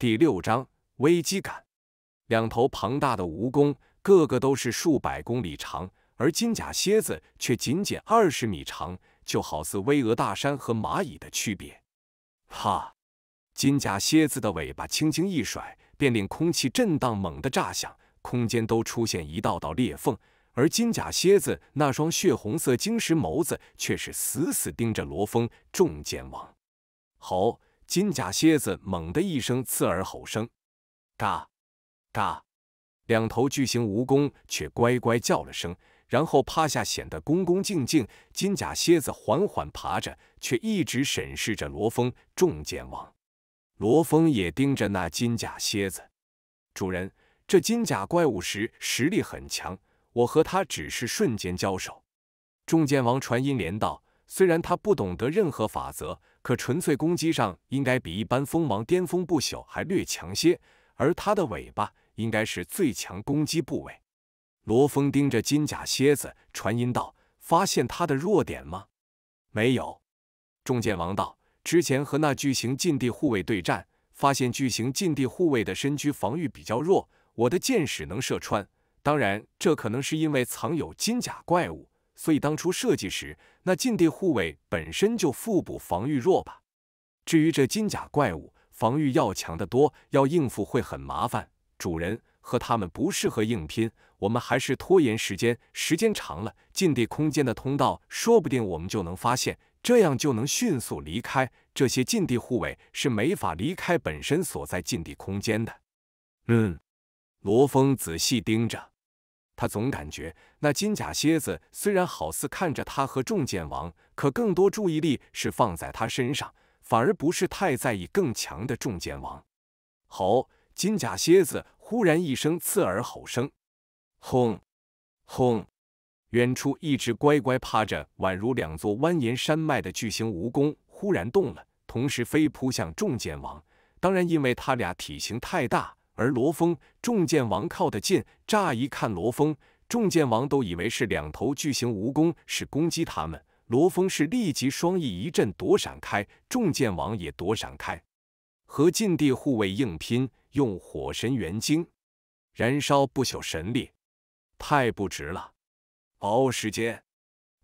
第六章危机感。两头庞大的蜈蚣，个个都是数百公里长，而金甲蝎子却仅仅二十米长，就好似巍峨大山和蚂蚁的区别。哈！金甲蝎子的尾巴轻轻一甩，便令空气震荡，猛地炸响，空间都出现一道道裂缝。而金甲蝎子那双血红色晶石眸子，却是死死盯着罗峰，重剑王。吼！金甲蝎子猛地一声刺耳吼声，嘎嘎！两头巨型蜈蚣却乖乖叫了声，然后趴下，显得恭恭敬敬。金甲蝎子缓缓爬着，却一直审视着罗峰。重剑王，罗峰也盯着那金甲蝎子。主人，这金甲怪物时实力很强，我和他只是瞬间交手。重剑王传音连道：“虽然他不懂得任何法则。”可纯粹攻击上应该比一般锋芒巅峰不朽还略强些，而它的尾巴应该是最强攻击部位。罗峰盯着金甲蝎子，传音道：“发现它的弱点吗？”“没有。”众剑王道：“之前和那巨型禁地护卫对战，发现巨型禁地护卫的身躯防御比较弱，我的箭矢能射穿。当然，这可能是因为藏有金甲怪物。”所以当初设计时，那禁地护卫本身就腹部防御弱吧？至于这金甲怪物，防御要强得多，要应付会很麻烦。主人和他们不适合硬拼，我们还是拖延时间。时间长了，禁地空间的通道说不定我们就能发现，这样就能迅速离开。这些禁地护卫是没法离开本身所在禁地空间的。嗯，罗峰仔细盯着。他总感觉那金甲蝎子虽然好似看着他和重剑王，可更多注意力是放在他身上，反而不是太在意更强的重剑王。吼！金甲蝎子忽然一声刺耳吼声，轰！轰！远处一只乖乖趴着，宛如两座蜿蜒山脉的巨型蜈蚣忽然动了，同时飞扑向重剑王。当然，因为他俩体型太大。而罗峰重剑王靠得近，乍一看，罗峰重剑王都以为是两头巨型蜈蚣是攻击他们。罗峰是立即双翼一阵躲闪开，重剑王也躲闪开，和禁地护卫硬拼，用火神元晶燃烧不朽神力，太不值了，熬时间，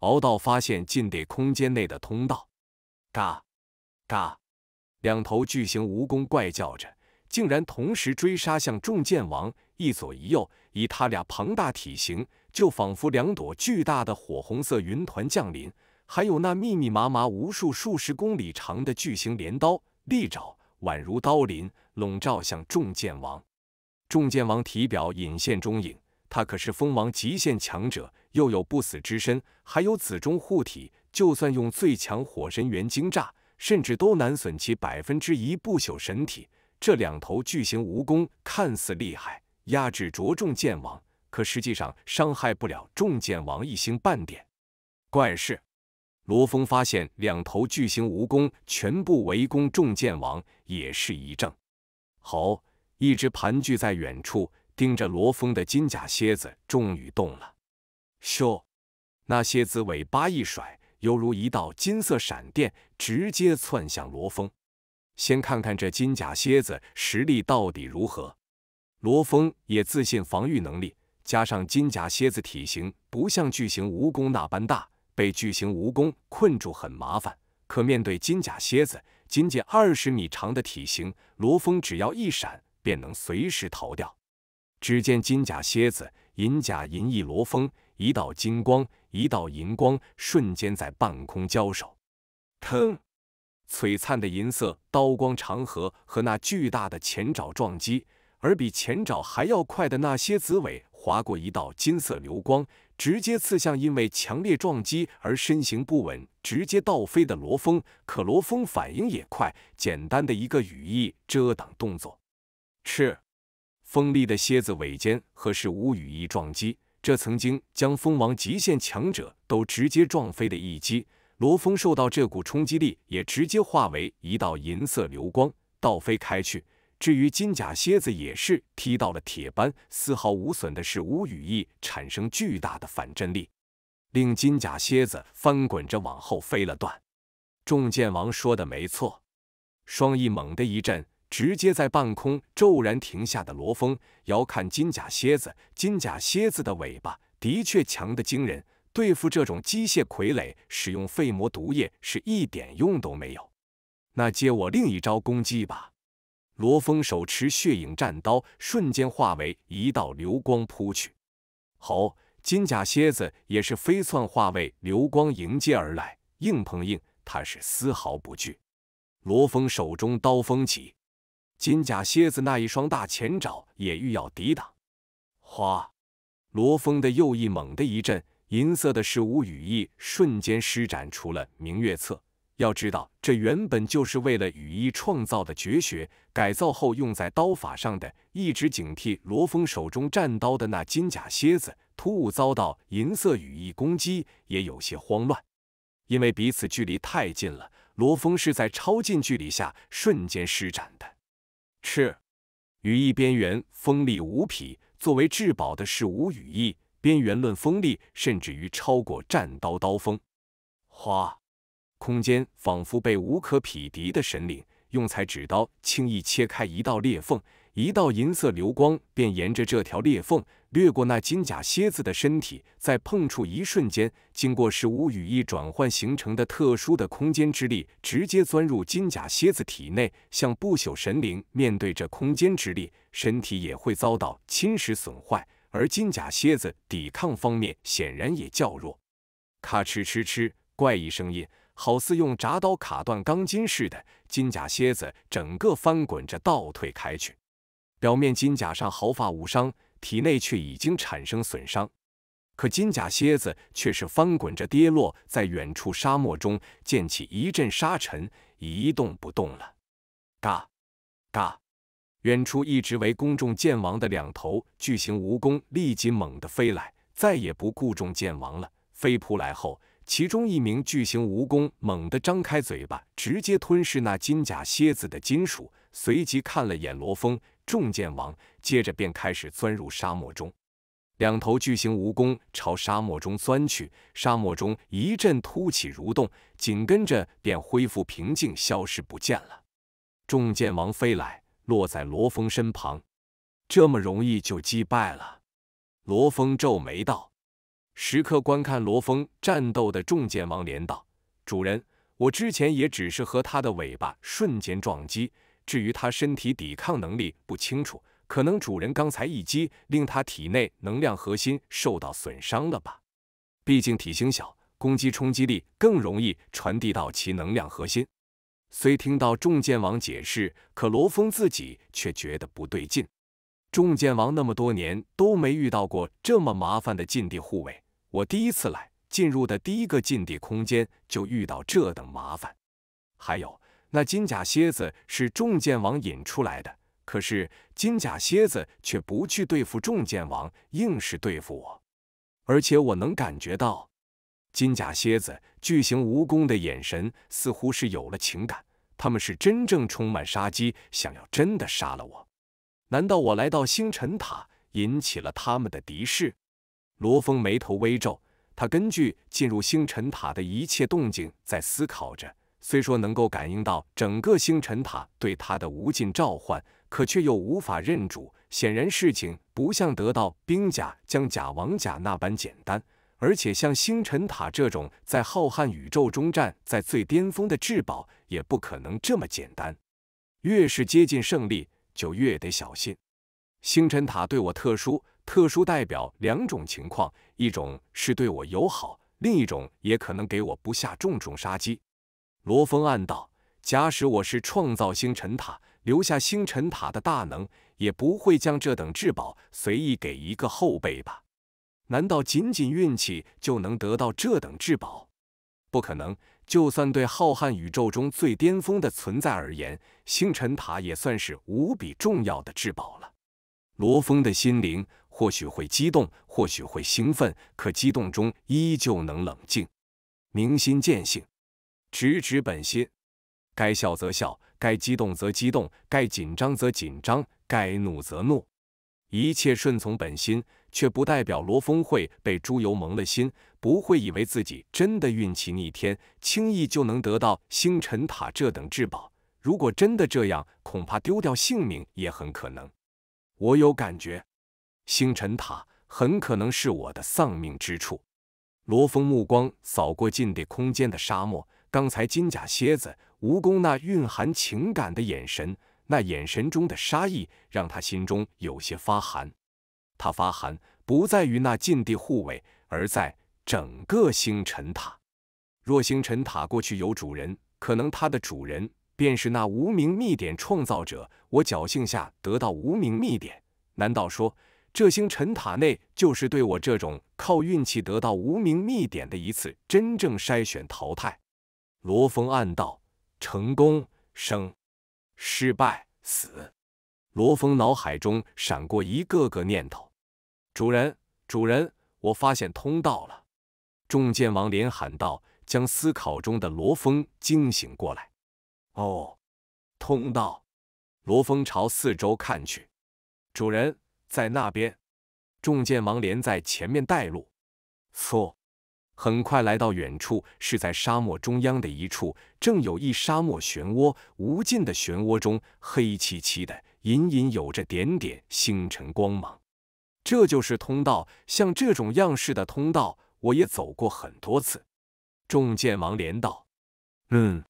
熬到发现禁地空间内的通道，嘎嘎，两头巨型蜈蚣怪叫着。竟然同时追杀向重剑王，一左一右，以他俩庞大体型，就仿佛两朵巨大的火红色云团降临。还有那密密麻麻、无数数十公里长的巨型镰刀、利爪，宛如刀林，笼罩向重剑王。重剑王体表隐现中影，他可是蜂王极限强者，又有不死之身，还有子中护体，就算用最强火神元晶炸，甚至都难损其百分之一不朽神体。这两头巨型蜈蚣看似厉害，压制着重剑王，可实际上伤害不了重剑王一星半点。怪事！罗峰发现两头巨型蜈蚣全部围攻重剑王，也是一怔。好，一直盘踞在远处盯着罗峰的金甲蝎子终于动了。咻！那蝎子尾巴一甩，犹如一道金色闪电，直接窜向罗峰。先看看这金甲蝎子实力到底如何？罗峰也自信防御能力，加上金甲蝎子体型不像巨型蜈蚣那般大，被巨型蜈蚣困住很麻烦。可面对金甲蝎子，仅仅二十米长的体型，罗峰只要一闪便能随时逃掉。只见金甲蝎子、银甲银翼罗峰，一道金光，一道银光，瞬间在半空交手，腾。璀璨的银色刀光长河和那巨大的前爪撞击，而比前爪还要快的那蝎子尾划过一道金色流光，直接刺向因为强烈撞击而身形不稳、直接倒飞的罗峰。可罗峰反应也快，简单的一个羽翼遮挡动作，嗤！锋利的蝎子尾尖和是无羽翼撞击，这曾经将蜂王极限强者都直接撞飞的一击。罗峰受到这股冲击力，也直接化为一道银色流光，倒飞开去。至于金甲蝎子，也是踢到了铁板，丝毫无损的是无羽翼，产生巨大的反震力，令金甲蝎子翻滚着往后飞了段。众剑王说的没错，双翼猛的一震，直接在半空骤然停下的罗峰，遥看金甲蝎子，金甲蝎子的尾巴的确强得惊人。对付这种机械傀儡，使用废魔毒液是一点用都没有。那接我另一招攻击吧！罗峰手持血影战刀，瞬间化为一道流光扑去。吼！金甲蝎子也是飞窜化为流光迎接而来，硬碰硬，他是丝毫不惧。罗峰手中刀锋起，金甲蝎子那一双大前爪也欲要抵挡。哗！罗峰的右翼猛地一震。银色的是无羽翼，瞬间施展出了明月策。要知道，这原本就是为了羽翼创造的绝学，改造后用在刀法上的。一直警惕罗峰手中战刀的那金甲蝎子，突兀遭到银色羽翼攻击，也有些慌乱，因为彼此距离太近了。罗峰是在超近距离下瞬间施展的，赤羽翼边缘锋利无匹。作为至宝的是无羽翼。边缘论锋利，甚至于超过战刀刀锋。哗！空间仿佛被无可匹敌的神灵用裁纸刀轻易切开一道裂缝，一道银色流光便沿着这条裂缝掠过那金甲蝎子的身体，在碰触一瞬间，经过十五羽翼转换形成的特殊的空间之力，直接钻入金甲蝎子体内。像不朽神灵面对着空间之力，身体也会遭到侵蚀损坏。而金甲蝎子抵抗方面显然也较弱，咔哧哧哧，怪异声音，好似用铡刀卡断钢筋似的。金甲蝎子整个翻滚着倒退开去，表面金甲上毫发无伤，体内却已经产生损伤。可金甲蝎子却是翻滚着跌落在远处沙漠中，溅起一阵沙尘，一动不动了。嘎嘎。远处一直围攻众剑王的两头巨型蜈蚣立即猛地飞来，再也不顾众剑王了，飞扑来后，其中一名巨型蜈蚣猛地张开嘴巴，直接吞噬那金甲蝎子的金属，随即看了眼罗峰，众剑王，接着便开始钻入沙漠中。两头巨型蜈蚣朝沙漠中钻去，沙漠中一阵突起蠕动，紧跟着便恢复平静，消失不见了。众剑王飞来。落在罗峰身旁，这么容易就击败了？罗峰皱眉道。时刻观看罗峰战斗的重剑王连道：“主人，我之前也只是和他的尾巴瞬间撞击，至于他身体抵抗能力不清楚，可能主人刚才一击令他体内能量核心受到损伤了吧？毕竟体型小，攻击冲击力更容易传递到其能量核心。”虽听到重剑王解释，可罗峰自己却觉得不对劲。重剑王那么多年都没遇到过这么麻烦的禁地护卫，我第一次来进入的第一个禁地空间就遇到这等麻烦。还有那金甲蝎子是重剑王引出来的，可是金甲蝎子却不去对付重剑王，硬是对付我。而且我能感觉到。金甲蝎子、巨型蜈蚣的眼神似乎是有了情感，他们是真正充满杀机，想要真的杀了我。难道我来到星辰塔，引起了他们的敌视？罗峰眉头微皱，他根据进入星辰塔的一切动静在思考着。虽说能够感应到整个星辰塔对他的无尽召唤，可却又无法认主。显然事情不像得到冰甲、将甲、王甲那般简单。而且像星辰塔这种在浩瀚宇宙中站在最巅峰的至宝，也不可能这么简单。越是接近胜利，就越得小心。星辰塔对我特殊，特殊代表两种情况：一种是对我友好，另一种也可能给我不下重重杀机。罗峰暗道：假使我是创造星辰塔、留下星辰塔的大能，也不会将这等至宝随意给一个后辈吧。难道仅仅运气就能得到这等至宝？不可能！就算对浩瀚宇宙中最巅峰的存在而言，星辰塔也算是无比重要的至宝了。罗峰的心灵或许会激动，或许会兴奋，可激动中依旧能冷静，明心见性，直指本心。该笑则笑，该激动则激动，该紧张则紧张，该怒则怒，一切顺从本心。却不代表罗峰会被猪油蒙了心，不会以为自己真的运气逆天，轻易就能得到星辰塔这等至宝。如果真的这样，恐怕丢掉性命也很可能。我有感觉，星辰塔很可能是我的丧命之处。罗峰目光扫过禁地空间的沙漠，刚才金甲蝎子、蜈蚣那蕴含情感的眼神，那眼神中的杀意，让他心中有些发寒。他发寒不在于那禁地护卫，而在整个星辰塔。若星辰塔过去有主人，可能他的主人便是那无名秘典创造者。我侥幸下得到无名秘典，难道说这星辰塔内就是对我这种靠运气得到无名秘典的一次真正筛选淘汰？罗峰暗道：成功生，失败死。罗峰脑海中闪过一个个念头。主人，主人，我发现通道了！众剑王连喊道，将思考中的罗峰惊醒过来。哦，通道！罗峰朝四周看去，主人在那边。众剑王连在前面带路。错，很快来到远处，是在沙漠中央的一处，正有一沙漠漩涡，无尽的漩涡中黑漆漆的，隐隐有着点点星辰光芒。这就是通道，像这种样式的通道，我也走过很多次。众剑王连道，嗯，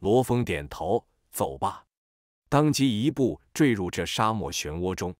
罗峰点头，走吧，当即一步坠入这沙漠漩涡中。